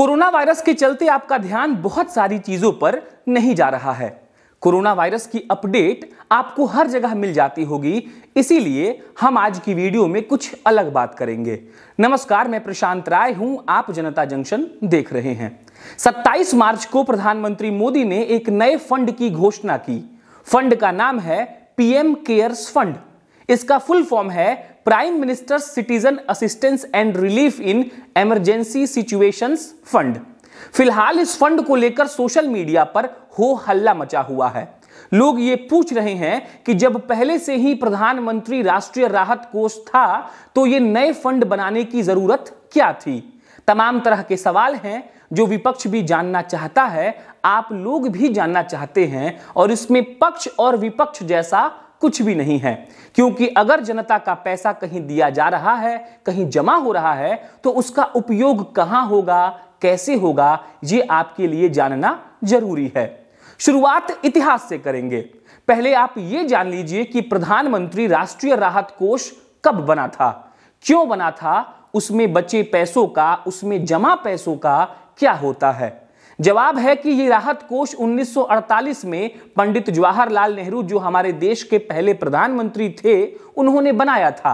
corona virus के चलते आपका ध्यान बहुत सारी चीज़ों पर नहीं जा रहा है कोरोना वायरस की अपडेट आपको हर जगह मिल जाती होगी इसीलिए हम आज की वीडियो में कुछ अलग बात करेंगे नमस्कार मैं प्रशांत राय हूं आप जनता जंक्शन देख रहे हैं 27 मार्च को प्रधानमंत्री मोदी ने एक नए फंड की घोषणा की फंड का नाम है पीएम केयर्स फंड इसका फुल फॉर्म है prime minister citizen assistance and relief in emergency situations fund फिलहाल इस फंड को लेकर सोशल मीडिया पर हो हल्ला मचा हुआ है लोग ये पूछ रहे हैं कि जब पहले से ही प्रधानमंत्री राष्ट्रीय राहत कोष था तो ये नए फंड बनाने की जरूरत क्या थी तमाम तरह के सवाल हैं जो विपक्ष भी जानना चाहता है आप लोग भी जानना चाहते हैं और इसमें पक्ष और विपक्ष जैसा कुछ भी नहीं है क्योंकि अगर जनता का पैसा कहीं दिया जा रहा है कहीं जमा हो रहा है तो उसका उपयोग कहां होगा कैसे होगा ये आपके लिए जानना जरूरी है शुरुआत इतिहास से करेंगे पहले आप ये जान लीजिए कि प्रधानमंत्री राष्ट्रीय राहत कोष कब बना था क्यों बना था उसमें बचे पैसों का उसमें जमा पैसों का क्या होता है जवाब है कि ये राहत कोष 1948 में पंडित जवाहरलाल नेहरू जो हमारे देश के पहले प्रधानमंत्री थे उन्होंने बनाया था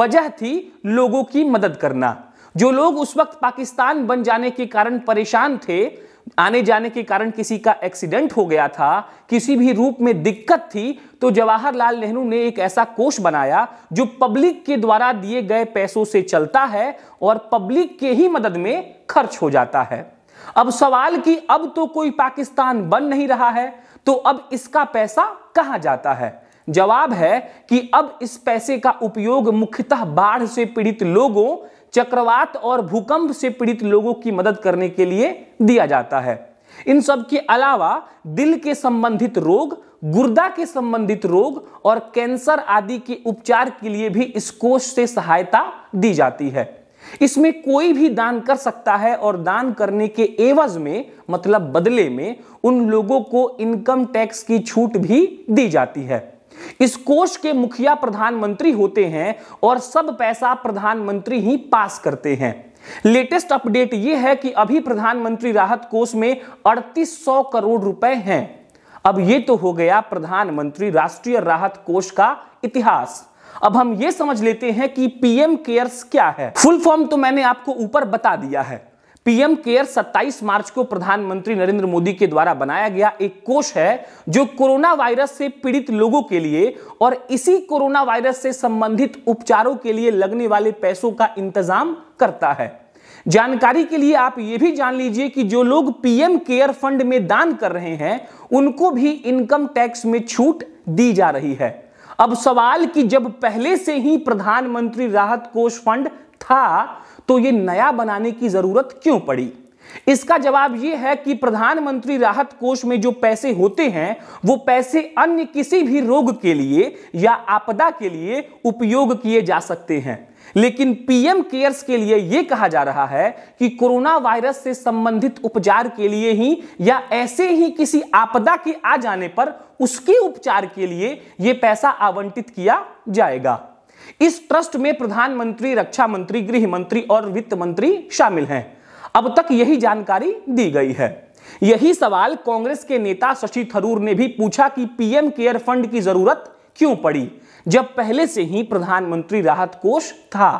वजह थी लोगों की मदद करना जो लोग उस वक्त पाकिस्तान बन जाने के कारण परेशान थे आने जाने के कारण किसी का एक्सीडेंट हो गया था किसी भी रूप में दिक्कत थी तो जवाहरलाल नेहरू ने एक ऐसा कोष बनाया जो पब्लिक के द्वारा दिए गए पैसों से चलता है और पब्लिक के ही मदद में खर्च हो जाता है अब सवाल कि अब तो कोई पाकिस्तान बन नहीं रहा है तो अब इसका पैसा कहां जाता है जवाब है कि अब इस पैसे का उपयोग मुख्यतः बाढ़ से पीड़ित लोगों चक्रवात और भूकंप से पीड़ित लोगों की मदद करने के लिए दिया जाता है इन सब के अलावा दिल के संबंधित रोग गुर्दा के संबंधित रोग और कैंसर आदि के उपचार के लिए भी इस कोष से सहायता दी जाती है इसमें कोई भी दान कर सकता है और दान करने के एवज में मतलब बदले में उन लोगों को इनकम टैक्स की छूट भी दी जाती है इस कोष के मुखिया प्रधानमंत्री होते हैं और सब पैसा प्रधानमंत्री ही पास करते हैं लेटेस्ट अपडेट यह है कि अभी प्रधानमंत्री राहत कोष में 3800 करोड़ रुपए हैं अब यह तो हो गया प्रधानमंत्री राष्ट्रीय राहत कोष का इतिहास अब हम ये समझ लेते हैं कि पीएम केयर्स क्या है फुल फॉर्म तो मैंने आपको ऊपर बता दिया है पीएम केयर 27 मार्च को प्रधानमंत्री नरेंद्र मोदी के द्वारा बनाया गया एक कोष है जो कोरोना वायरस से पीड़ित लोगों के लिए और इसी कोरोना वायरस से संबंधित उपचारों के लिए लगने वाले पैसों का इंतजाम करता है जानकारी के लिए आप ये भी जान लीजिए कि जो लोग पीएम केयर फंड में दान कर रहे हैं उनको भी इनकम टैक्स में छूट दी जा रही है अब सवाल कि जब पहले से ही प्रधानमंत्री राहत कोष फंड था तो यह नया बनाने की जरूरत क्यों पड़ी इसका जवाब यह है कि प्रधानमंत्री राहत कोष में जो पैसे होते हैं वो पैसे अन्य किसी भी रोग के लिए या आपदा के लिए उपयोग किए जा सकते हैं लेकिन पीएम केयर्स के लिए यह कहा जा रहा है कि कोरोना वायरस से संबंधित उपचार के लिए ही या ऐसे ही किसी आपदा के आ जाने पर उसके उपचार के लिए यह पैसा आवंटित किया जाएगा इस ट्रस्ट में प्रधानमंत्री रक्षा मंत्री गृह मंत्री और वित्त मंत्री शामिल हैं अब तक यही जानकारी दी गई है यही सवाल कांग्रेस के नेता शशि थरूर ने भी पूछा कि पीएम केयर फंड की जरूरत क्यों पड़ी जब पहले से ही प्रधानमंत्री राहत कोष था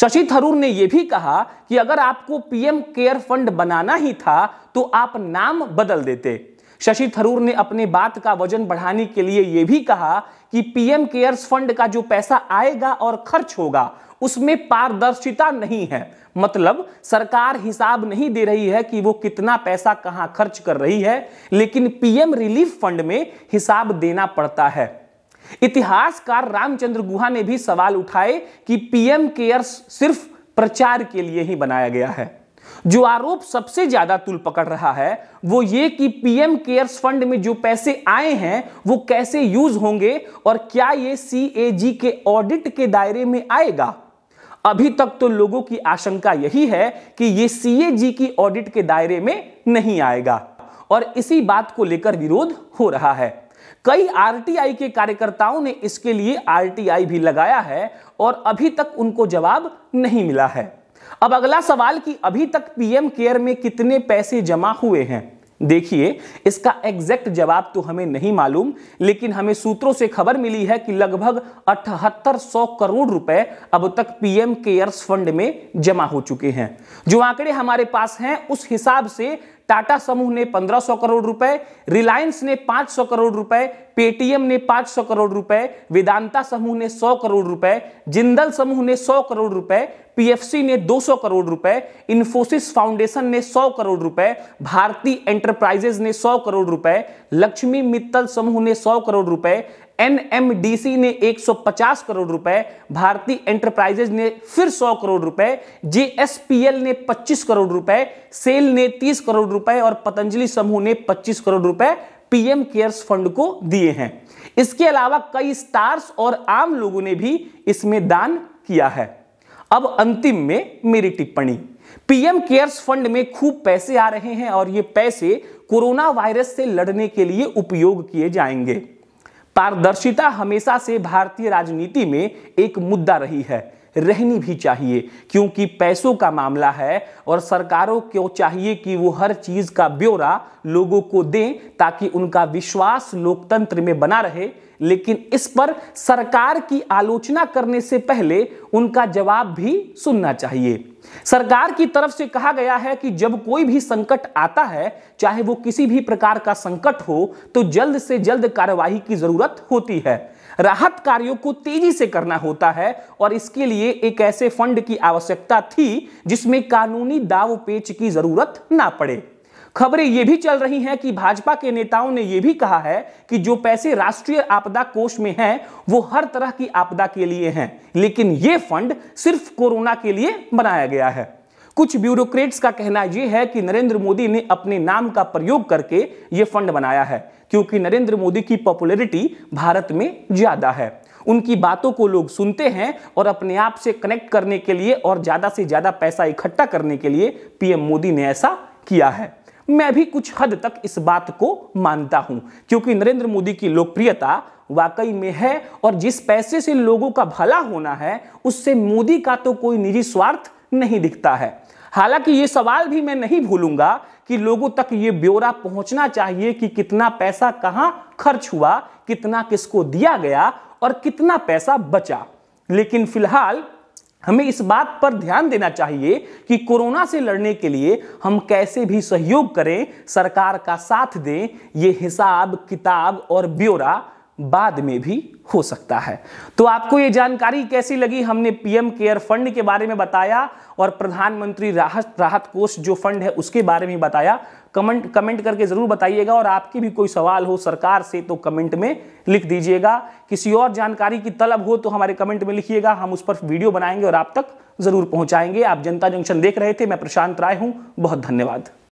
शशि थरूर ने यह भी कहा कि अगर आपको पीएम केयर फंड बनाना ही था तो आप नाम बदल देते शशि थरूर ने अपने बात का वजन बढ़ाने के लिए यह भी कहा कि पीएम केयर्स फंड का जो पैसा आएगा और खर्च होगा उसमें पारदर्शिता नहीं है मतलब सरकार हिसाब नहीं दे रही है कि वो कितना पैसा कहां खर्च कर रही है लेकिन पीएम रिलीफ फंड में हिसाब देना पड़ता है इतिहासकार रामचंद्र गुहा ने भी सवाल उठाए कि पीएम केयर्स सिर्फ प्रचार के लिए ही बनाया गया है जो आरोप सबसे ज्यादा तुल पकड़ रहा है वो ये कि पीएम केयर्स फंड में जो पैसे आए हैं वो कैसे यूज होंगे और क्या ये सीएजी के ऑडिट के दायरे में आएगा अभी तक तो लोगों की आशंका यही है कि ये सीएजी की ऑडिट के दायरे में नहीं आएगा और इसी बात को लेकर विरोध हो रहा है कई आरटीआई के कार्यकर्ताओं ने इसके लिए आरटीआई भी लगाया है और अभी तक उनको जवाब नहीं मिला है अब अगला सवाल कि अभी तक पीएम केयर में कितने पैसे जमा हुए हैं देखिए इसका एग्जैक्ट जवाब तो हमें नहीं मालूम लेकिन हमें सूत्रों से खबर मिली है कि लगभग अठहत्तर सौ करोड़ रुपए अब तक पीएम केयर्स फंड में जमा हो चुके हैं जो आंकड़े हमारे पास हैं उस हिसाब से टाटा समूह ने 1500 करोड़ रुपए रिलायंस ने 500 करोड़ रुपए पेटीएम ने 500 करोड़ रुपए वेदांता समूह ने 100 करोड़ रुपए जिंदल समूह ने 100 करोड़ रुपए पीएफसी ने 200 करोड़ रुपए इन्फोसिस फाउंडेशन ने 100 करोड़ रुपए भारती एंटरप्राइजेज ने 100 करोड़ रुपए लक्ष्मी मित्तल समूह ने 100 करोड़ रुपए एनएमडीसी ने 150 करोड़ रुपए भारतीय एंटरप्राइजेज ने फिर 100 करोड़ रुपए जेएसपीएल ने 25 करोड़ रुपए सेल ने 30 करोड़ रुपए और पतंजलि समूह ने 25 करोड़ रुपए पीएम केयर्स फंड को दिए हैं इसके अलावा कई स्टार्स और आम लोगों ने भी इसमें दान किया है अब अंतिम में मेरी टिप्पणी पीएम केयर्स फंड में खूब पैसे आ रहे हैं और ये पैसे कोरोना वायरस से लड़ने के लिए उपयोग किए जाएंगे पारदर्शिता हमेशा से भारतीय राजनीति में एक मुद्दा रही है रहनी भी चाहिए क्योंकि पैसों का मामला है और सरकारों को चाहिए कि वो हर चीज़ का ब्यौरा लोगों को दें ताकि उनका विश्वास लोकतंत्र में बना रहे लेकिन इस पर सरकार की आलोचना करने से पहले उनका जवाब भी सुनना चाहिए सरकार की तरफ से कहा गया है कि जब कोई भी संकट आता है चाहे वो किसी भी प्रकार का संकट हो तो जल्द से जल्द कार्यवाही की जरूरत होती है राहत कार्यों को तेजी से करना होता है और इसके लिए एक ऐसे फंड की आवश्यकता थी जिसमें कानूनी दाव पेच की जरूरत ना पड़े खबरें यह भी चल रही हैं कि भाजपा के नेताओं ने यह भी कहा है कि जो पैसे राष्ट्रीय आपदा कोष में हैं वो हर तरह की आपदा के लिए हैं लेकिन यह फंड सिर्फ कोरोना के लिए बनाया गया है कुछ ब्यूरोक्रेट्स का कहना यह है कि नरेंद्र मोदी ने अपने नाम का प्रयोग करके ये फंड बनाया है क्योंकि नरेंद्र मोदी की पॉपुलैरिटी भारत में ज्यादा है उनकी बातों को लोग सुनते हैं और अपने आप से कनेक्ट करने के लिए और ज्यादा से ज्यादा पैसा इकट्ठा करने के लिए पीएम मोदी ने ऐसा किया है मैं भी कुछ हद तक इस बात को मानता हूं क्योंकि नरेंद्र मोदी की लोकप्रियता वाकई में है और जिस पैसे से लोगों का भला होना है उससे मोदी का तो कोई निजी स्वार्थ नहीं दिखता है हालांकि ये सवाल भी मैं नहीं भूलूंगा कि लोगों तक ये ब्यौरा पहुंचना चाहिए कि कितना पैसा कहाँ खर्च हुआ कितना किसको दिया गया और कितना पैसा बचा लेकिन फिलहाल हमें इस बात पर ध्यान देना चाहिए कि कोरोना से लड़ने के लिए हम कैसे भी सहयोग करें सरकार का साथ दें ये हिसाब किताब और ब्यौरा बाद में भी हो सकता है तो आपको ये जानकारी कैसी लगी हमने पीएम केयर फंड के बारे में बताया और प्रधानमंत्री राहत राहत कोष जो फंड है उसके बारे में बताया कमेंट कमेंट करके जरूर बताइएगा और आपके भी कोई सवाल हो सरकार से तो कमेंट में लिख दीजिएगा किसी और जानकारी की तलब हो तो हमारे कमेंट में लिखिएगा हम उस पर वीडियो बनाएंगे और आप तक जरूर पहुंचाएंगे आप जनता जंक्शन देख रहे थे मैं प्रशांत राय हूं बहुत धन्यवाद